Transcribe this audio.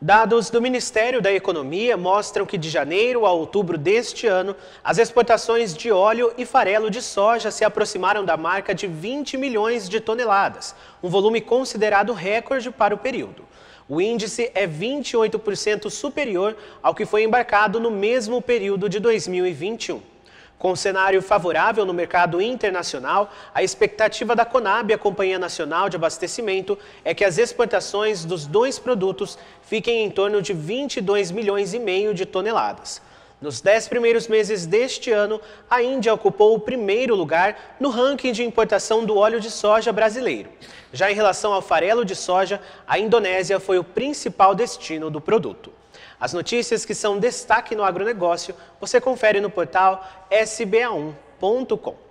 Dados do Ministério da Economia mostram que de janeiro a outubro deste ano, as exportações de óleo e farelo de soja se aproximaram da marca de 20 milhões de toneladas, um volume considerado recorde para o período. O índice é 28% superior ao que foi embarcado no mesmo período de 2021. Com o cenário favorável no mercado internacional, a expectativa da Conab, a Companhia Nacional de Abastecimento, é que as exportações dos dois produtos fiquem em torno de 22 milhões e meio de toneladas. Nos dez primeiros meses deste ano, a Índia ocupou o primeiro lugar no ranking de importação do óleo de soja brasileiro. Já em relação ao farelo de soja, a Indonésia foi o principal destino do produto. As notícias que são destaque no agronegócio você confere no portal sba1.com.